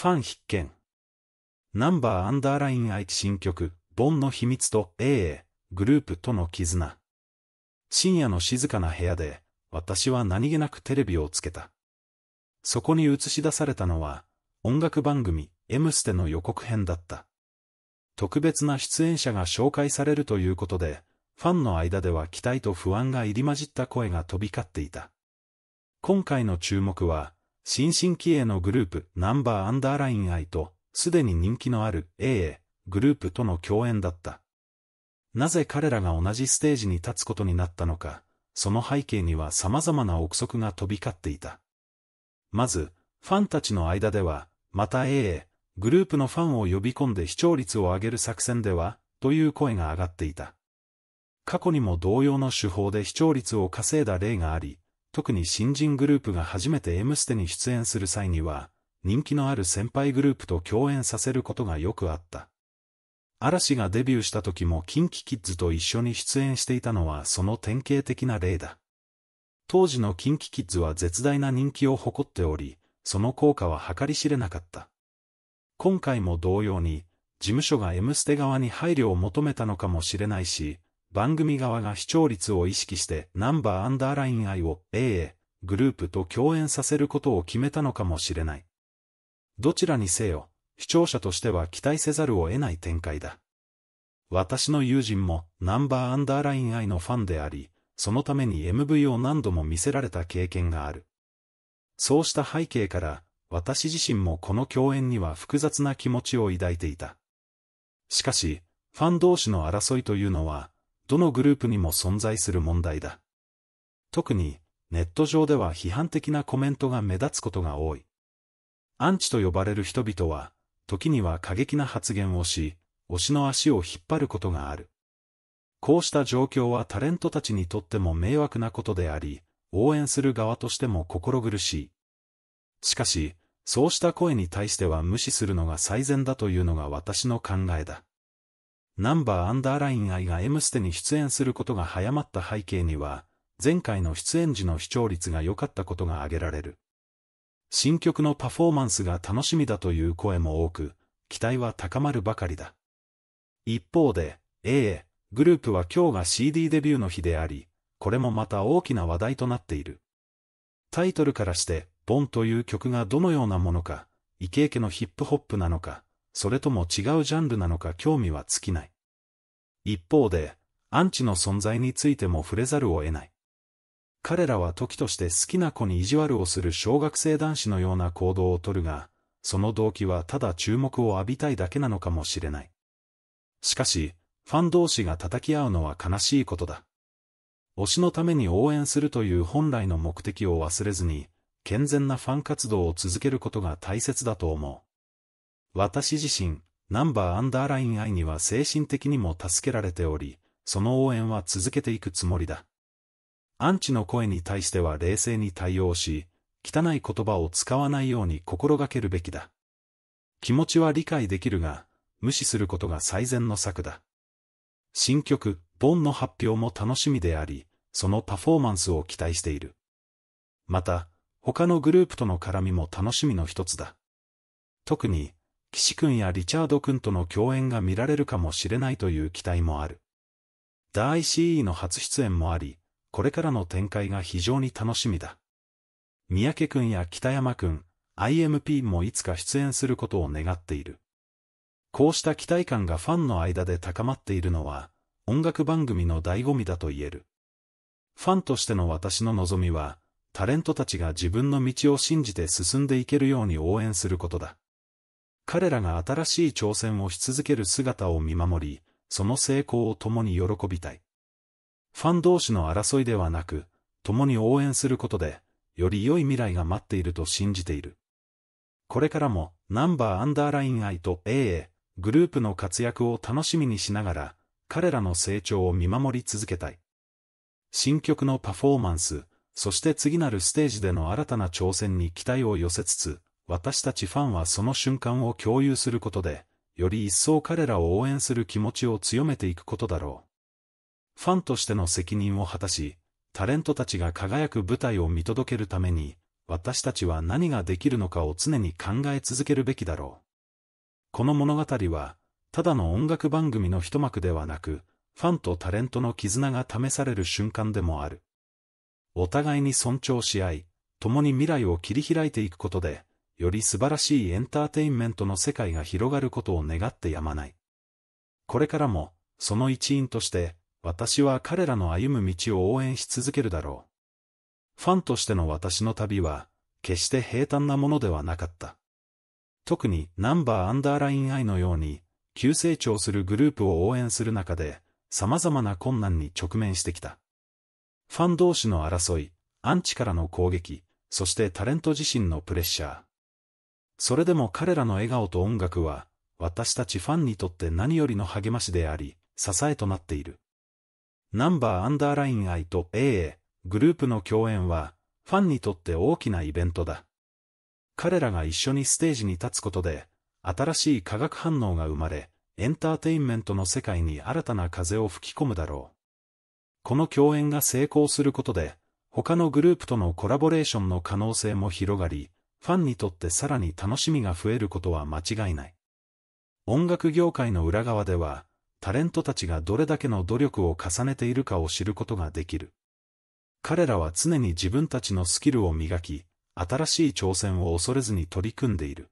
ファン必見。ナンバーアンダーライン愛知新曲、ボンの秘密と AA、グループとの絆。深夜の静かな部屋で、私は何気なくテレビをつけた。そこに映し出されたのは、音楽番組、エムステの予告編だった。特別な出演者が紹介されるということで、ファンの間では期待と不安が入り混じった声が飛び交っていた。今回の注目は、新進気鋭のグループナンバーアンダーライン I と、すでに人気のある AA グループとの共演だった。なぜ彼らが同じステージに立つことになったのか、その背景には様々な憶測が飛び交っていた。まず、ファンたちの間では、また AA グループのファンを呼び込んで視聴率を上げる作戦では、という声が上がっていた。過去にも同様の手法で視聴率を稼いだ例があり、特に新人グループが初めて M ステに出演する際には、人気のある先輩グループと共演させることがよくあった。嵐がデビューした時も KinKiKids と一緒に出演していたのはその典型的な例だ。当時の KinKiKids は絶大な人気を誇っており、その効果は計り知れなかった。今回も同様に、事務所が M ステ側に配慮を求めたのかもしれないし、番組側が視聴率を意識してナンバーアンダーライン I を AA グループと共演させることを決めたのかもしれない。どちらにせよ、視聴者としては期待せざるを得ない展開だ。私の友人もナンバーアンダーライン I のファンであり、そのために MV を何度も見せられた経験がある。そうした背景から、私自身もこの共演には複雑な気持ちを抱いていた。しかし、ファン同士の争いというのは、どのグループにも存在する問題だ。特に、ネット上では批判的なコメントが目立つことが多い。アンチと呼ばれる人々は、時には過激な発言をし、推しの足を引っ張ることがある。こうした状況はタレントたちにとっても迷惑なことであり、応援する側としても心苦しい。しかし、そうした声に対しては無視するのが最善だというのが私の考えだ。ナンバーアンダーライン愛が M ステに出演することが早まった背景には、前回の出演時の視聴率が良かったことが挙げられる。新曲のパフォーマンスが楽しみだという声も多く、期待は高まるばかりだ。一方で、A、グループは今日が CD デビューの日であり、これもまた大きな話題となっている。タイトルからして、ボンという曲がどのようなものか、イケイケのヒップホップなのか、それとも違うジャンルなのか興味は尽きない。一方で、アンチの存在についても触れざるを得ない。彼らは時として好きな子に意地悪をする小学生男子のような行動をとるが、その動機はただ注目を浴びたいだけなのかもしれない。しかし、ファン同士が叩き合うのは悲しいことだ。推しのために応援するという本来の目的を忘れずに、健全なファン活動を続けることが大切だと思う。私自身、ナンバーアンダーライン愛には精神的にも助けられており、その応援は続けていくつもりだ。アンチの声に対しては冷静に対応し、汚い言葉を使わないように心がけるべきだ。気持ちは理解できるが、無視することが最善の策だ。新曲、ボンの発表も楽しみであり、そのパフォーマンスを期待している。また、他のグループとの絡みも楽しみの一つだ。特に、岸君やリチャード君との共演が見られるかもしれないという期待もある。ダー ICE の初出演もあり、これからの展開が非常に楽しみだ。三宅君や北山君、IMP もいつか出演することを願っている。こうした期待感がファンの間で高まっているのは、音楽番組の醍醐味だと言える。ファンとしての私の望みは、タレントたちが自分の道を信じて進んでいけるように応援することだ。彼らが新しい挑戦をし続ける姿を見守り、その成功を共に喜びたい。ファン同士の争いではなく、共に応援することで、より良い未来が待っていると信じている。これからも、ナンバーアンダーライン愛と AA、グループの活躍を楽しみにしながら、彼らの成長を見守り続けたい。新曲のパフォーマンス、そして次なるステージでの新たな挑戦に期待を寄せつつ、私たちファンはその瞬間を共有することで、より一層彼らを応援する気持ちを強めていくことだろう。ファンとしての責任を果たし、タレントたちが輝く舞台を見届けるために、私たちは何ができるのかを常に考え続けるべきだろう。この物語は、ただの音楽番組の一幕ではなく、ファンとタレントの絆が試される瞬間でもある。お互いに尊重し合い、共に未来を切り開いていくことで、より素晴らしいエンターテインメントの世界が広がることを願ってやまない。これからも、その一員として、私は彼らの歩む道を応援し続けるだろう。ファンとしての私の旅は、決して平坦なものではなかった。特にナンバーアンダーライン I のように、急成長するグループを応援する中で、様々な困難に直面してきた。ファン同士の争い、アンチからの攻撃、そしてタレント自身のプレッシャー。それでも彼らの笑顔と音楽は、私たちファンにとって何よりの励ましであり、支えとなっている。ナンバーアンダーライン愛と AA、グループの共演は、ファンにとって大きなイベントだ。彼らが一緒にステージに立つことで、新しい化学反応が生まれ、エンターテインメントの世界に新たな風を吹き込むだろう。この共演が成功することで、他のグループとのコラボレーションの可能性も広がり、ファンにとってさらに楽しみが増えることは間違いない。音楽業界の裏側では、タレントたちがどれだけの努力を重ねているかを知ることができる。彼らは常に自分たちのスキルを磨き、新しい挑戦を恐れずに取り組んでいる。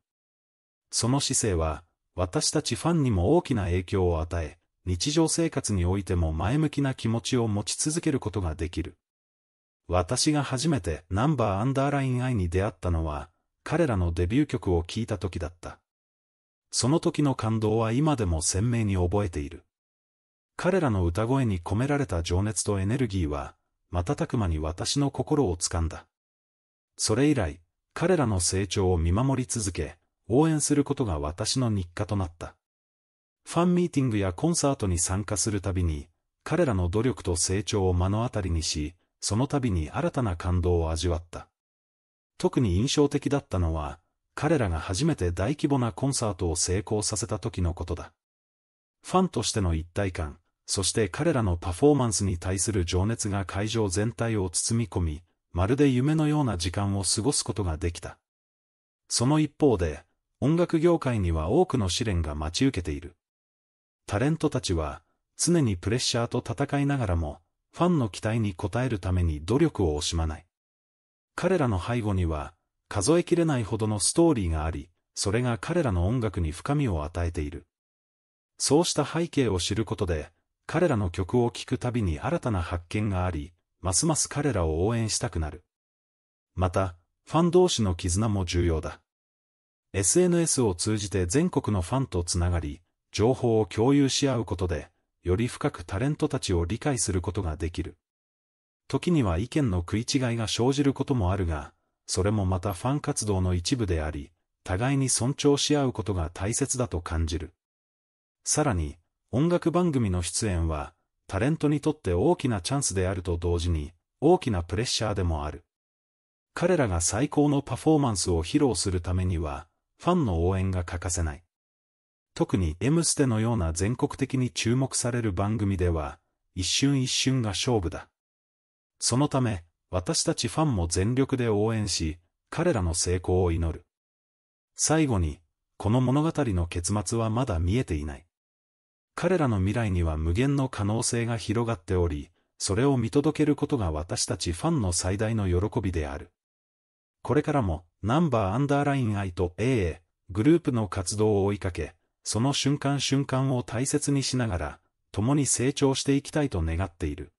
その姿勢は、私たちファンにも大きな影響を与え、日常生活においても前向きな気持ちを持ち続けることができる。私が初めてナンバーアンダーラインイに出会ったのは、彼らのデビュー曲を聴いた時だった。その時の感動は今でも鮮明に覚えている。彼らの歌声に込められた情熱とエネルギーは、瞬く間に私の心を掴んだ。それ以来、彼らの成長を見守り続け、応援することが私の日課となった。ファンミーティングやコンサートに参加するたびに、彼らの努力と成長を目の当たりにし、その度に新たな感動を味わった。特に印象的だったのは、彼らが初めて大規模なコンサートを成功させた時のことだ。ファンとしての一体感、そして彼らのパフォーマンスに対する情熱が会場全体を包み込み、まるで夢のような時間を過ごすことができた。その一方で、音楽業界には多くの試練が待ち受けている。タレントたちは、常にプレッシャーと戦いながらも、ファンの期待に応えるために努力を惜しまない。彼らの背後には、数えきれないほどのストーリーがあり、それが彼らの音楽に深みを与えている。そうした背景を知ることで、彼らの曲を聴くたびに新たな発見があり、ますます彼らを応援したくなる。また、ファン同士の絆も重要だ。SNS を通じて全国のファンとつながり、情報を共有し合うことで、より深くタレントたちを理解することができる。時には意見の食い違いが生じることもあるが、それもまたファン活動の一部であり、互いに尊重し合うことが大切だと感じる。さらに、音楽番組の出演は、タレントにとって大きなチャンスであると同時に、大きなプレッシャーでもある。彼らが最高のパフォーマンスを披露するためには、ファンの応援が欠かせない。特に M ステのような全国的に注目される番組では、一瞬一瞬が勝負だ。そのため、私たちファンも全力で応援し、彼らの成功を祈る。最後に、この物語の結末はまだ見えていない。彼らの未来には無限の可能性が広がっており、それを見届けることが私たちファンの最大の喜びである。これからも、ナンバーアンダーライン I と AA、グループの活動を追いかけ、その瞬間瞬間を大切にしながら、共に成長していきたいと願っている。